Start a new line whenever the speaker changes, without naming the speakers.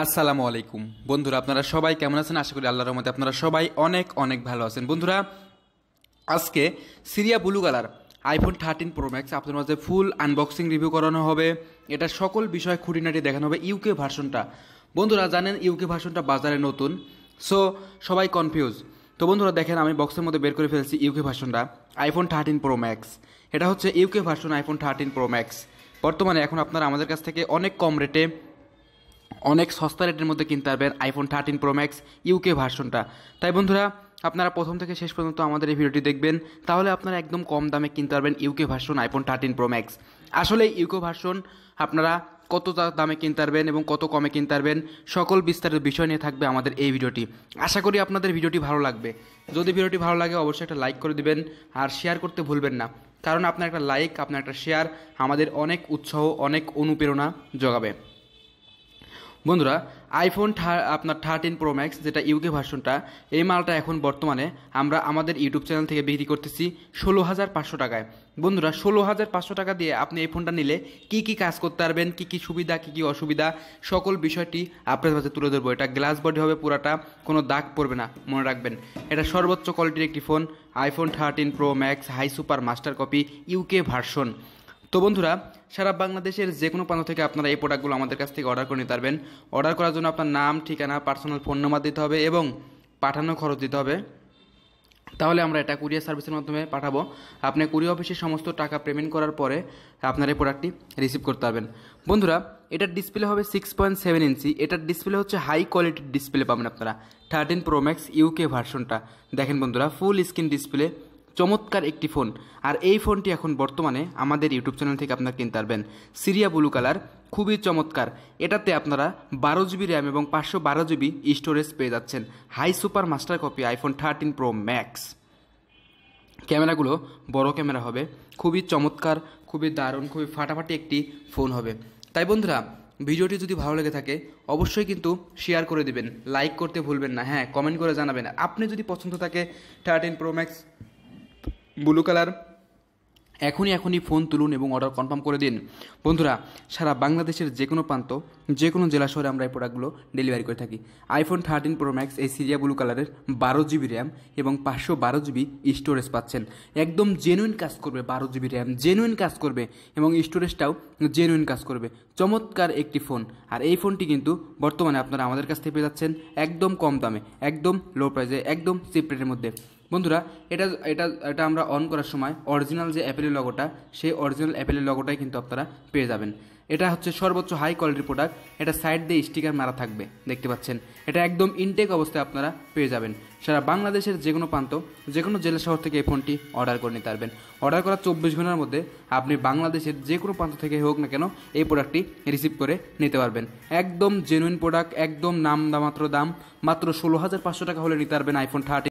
আসসালামু আলাইকুম বন্ধুরা আপনারা সবাই কেমন আছেন আশা করি আল্লাহর রহমতে আপনারা সবাই অনেক অনেক ভালো আছেন বন্ধুরা আজকে Sierra blue colour iPhone thirteen Pro Max আপনার মাঝে ফুল আনবক্সিং রিভিউ করানো হবে এটা সকল বিষয় খুঁটিনাটি দেখানো হবে ইউকে ভার্সনটা বন্ধুরা জানেন ইউকে ভার্সনটা বাজারে নতুন সো সবাই কনফিউজ তো বন্ধুরা দেখেন আমি বক্সের মধ্যে বের করে ফেলছি ইউকে ভার্সনটা আইফোন থার্টিন প্রো ম্যাক্স এটা হচ্ছে UK version iPhone thirteen Pro Max বর্তমানে এখন আপনারা আমাদের কাছ থেকে অনেক কম রেটে অনেক সস্তা রেটের মধ্যে কিনতে পারবেন iPhone thirteen Pro Max UK ভার্সনটা তাই বন্ধুরা আপনারা প্রথম থেকে শেষ পর্যন্ত আমাদের এই ভিডিওটি দেখবেন তাহলে আপনারা একদম কম দামে কিনতে পারবেন UK version iPhone thirteen Pro Max আসলে ইউকে ভার্সন আপনারা কত দামে কিনতে পারবেন এবং কত কমে কিনতে পারবেন সকল বিস্তারিত বিষয় নিয়ে থাকবে আমাদের এই ভিডিওটি আশা করি আপনাদের ভিডিওটি ভালো লাগবে যদি ভিডিওটি ভালো লাগে অবশ্যই একটা লাইক করে দিবেন আর শেয়ার করতে ভুলবেন না কারণ আপনার একটা লাইক আপনার একটা শেয়ার আমাদের অনেক উৎসাহ অনেক অনুপ্রেরণা জোগাবে বন্ধুরা আইফোন আপনার থার্টিন প্রো ম্যাক্স যেটা ইউকে ভার্সনটা এই মালটা এখন বর্তমানে আমরা আমাদের ইউটিউব চ্যানেল থেকে বিক্রি করতেছি ষোলো হাজার পাঁচশো টাকায় বন্ধুরা ষোলো হাজার পাঁচশো টাকা দিয়ে আপনি এই ফোনটা নিলে কি কি কাজ করতে পারবেন কি কি সুবিধা কি কি অসুবিধা সকল বিষয়টি আপনার কাছে তুলে ধরবো এটা গ্লাস বডি হবে পুরাটা কোনো দাগ পড়বে না মনে রাখবেন এটা সর্বোচ্চ কোয়ালিটির একটি phone iPhone thirteen Pro Max high super master copy UK version তো বন্ধুরা সারা বাংলাদেশের যে কোনো প্রান্ত থেকে আপনারা এই প্রোডাক্টগুলো আমাদের কাছ থেকে অর্ডার করে নিতে পারবেন অর্ডার করার জন্য আপনার নাম ঠিকানা পার্সোনাল ফোন নাম্বার দিতে হবে এবং পাঠানো খরচ দিতে হবে তাহলে আমরা এটা কুরিয়ার সার্ভিসের মাধ্যমে পাঠাবো আপনি কুরিয়ার অফিসে সমস্ত টাকা পেমেন্ট করার পরে আপনার এই প্রোডাক্টটি রিসিভ করতে পারবেন বন্ধুরা এটার ডিসপ্লে হবে সিক্স পয়েন্ট সেভেন ইঞ্চি এটার ডিসপ্লে হচ্ছে হাই কোয়ালিটির ডিসপ্লে পাবেন আপনারা থার্টিন প্রো ম্যাক্স ইউকে ভার্সনটা দেখেন বন্ধুরা ফুল স্ক্রিন ডিসপ্লে চমৎকার একটি ফোন আর এই ফোনটি এখন বর্তমানে আমাদের ইউটিউব চ্যানেল থেকে আপনারা কিনতে পারবেন সিরিয়া ব্লু কালার খুবই চমৎকার এটাতে আপনারা বারো জিবি র্যাম এবং পাঁচশো বারো জিবি স্টোরেজ পেয়ে যাচ্ছেন high super master copy iPhone thirteen Pro Max ক্যামেরাগুলো বড় ক্যামেরা হবে খুবই চমৎকার খুবই দারুণ খুবই ফাটাফাটি একটি ফোন হবে তাই বন্ধুরা ভিডিওটি যদি ভালো লেগে থাকে অবশ্যই কিন্তু শেয়ার করে দেবেন লাইক করতে ভুলবেন না হ্যাঁ কমেন্ট করে জানাবেন আপনি যদি পছন্দ থাকে thirteen Pro Max blue colour এখনই এখনই ফোন তুলুন এবং অর্ডার কনফার্ম করে দিন বন্ধুরা সারা বাংলাদেশের যে কোনো প্রান্ত যে কোনো জেলা শহরে আমরা এই প্রোডাক্টগুলো ডেলিভারি করে থাকি আইফোন থার্টিন প্রো ম্যাক্স এই সিরিয়া ব্লু কালারের বারো জিবি র্যাম এবং পাঁচশো বারো জিবি স্টোরেজ পাচ্ছেন একদম জেনুইন কাজ করবে বারো জিবি র্যাম জেনুইন কাজ করবে এবং স্টোরেজটাও জেনুইন কাজ করবে চমৎকার একটি ফোন আর এই ফোনটি কিন্তু বর্তমানে আপনারা আমাদের কাছ থেকে পেয়ে যাচ্ছেন একদম কম দামে একদম লো প্রাইসে একদম চিপ রেটের মধ্যে বন্ধুরা এটা এটা এটা আমরা অন করার সময় অরিজিনাল যে অ্যাপেলের লগোটা সেই অরিজিনাল অ্যাপেলের লগোটাই কিন্তু আপনারা পেয়ে যাবেন এটা হচ্ছে সর্বোচ্চ হাই কোয়ালিটির প্রোডাক্ট এটা সাইড দিয়ে স্টিকার মারা থাকবে দেখতে পাচ্ছেন এটা একদম ইনটেক অবস্থায় আপনারা পেয়ে যাবেন সারা বাংলাদেশের যে কোনো প্রান্ত যে কোনো জেলা শহর থেকে এই ফোনটি অর্ডার করে নিতে পারবেন অর্ডার করার চব্বিশ ঘন্টার মধ্যে আপনি বাংলাদেশের যে কোনো প্রান্ত থেকে হোক না কেন এই প্রোডাক্টটি রিসিভ করে নিতে পারবেন একদম জেনুইন প্রোডাক্ট একদম নাম মাত্র দাম মাত্র ষোলো হাজার পাঁচশো টাকা হলে নিতে পারবেন আইফোন থার্টি